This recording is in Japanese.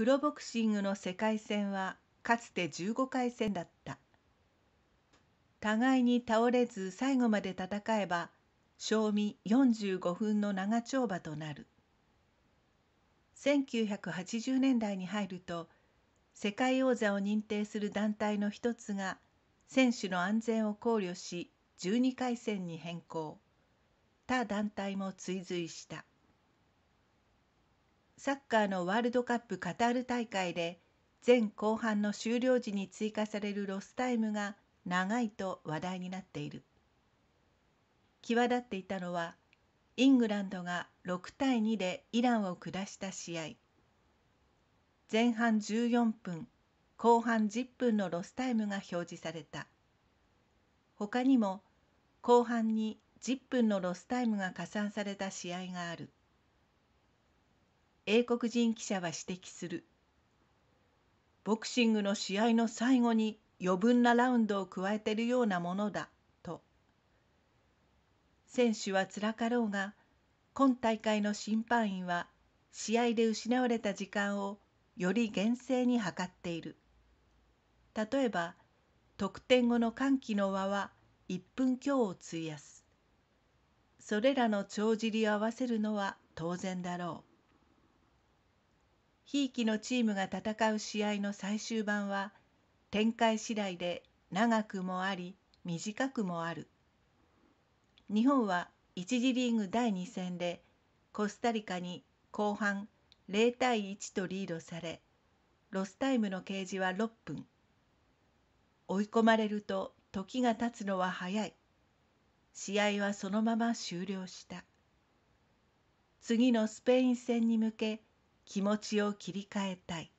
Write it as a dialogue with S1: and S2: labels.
S1: プロボクシングの世界戦はかつて15回戦だった互いに倒れず最後まで戦えば賞味45分の長丁場となる1980年代に入ると世界王座を認定する団体の一つが選手の安全を考慮し12回戦に変更他団体も追随したサッカーのワールドカップカタール大会で前後半の終了時に追加されるロスタイムが長いと話題になっている際立っていたのはイングランドが6対2でイランを下した試合前半14分後半10分のロスタイムが表示された他にも後半に10分のロスタイムが加算された試合がある英国人記者は指摘するボクシングの試合の最後に余分なラウンドを加えてるようなものだと選手はつらかろうが今大会の審判員は試合で失われた時間をより厳正に測っている例えば得点後の歓喜の輪は1分強を費やすそれらの帳尻を合わせるのは当然だろうひいきのチームが戦う試合の最終盤は展開次第で長くもあり短くもある日本は1次リーグ第2戦でコスタリカに後半0対1とリードされロスタイムの掲示は6分追い込まれると時が経つのは早い試合はそのまま終了した次のスペイン戦に向け気持ちを切り替えたい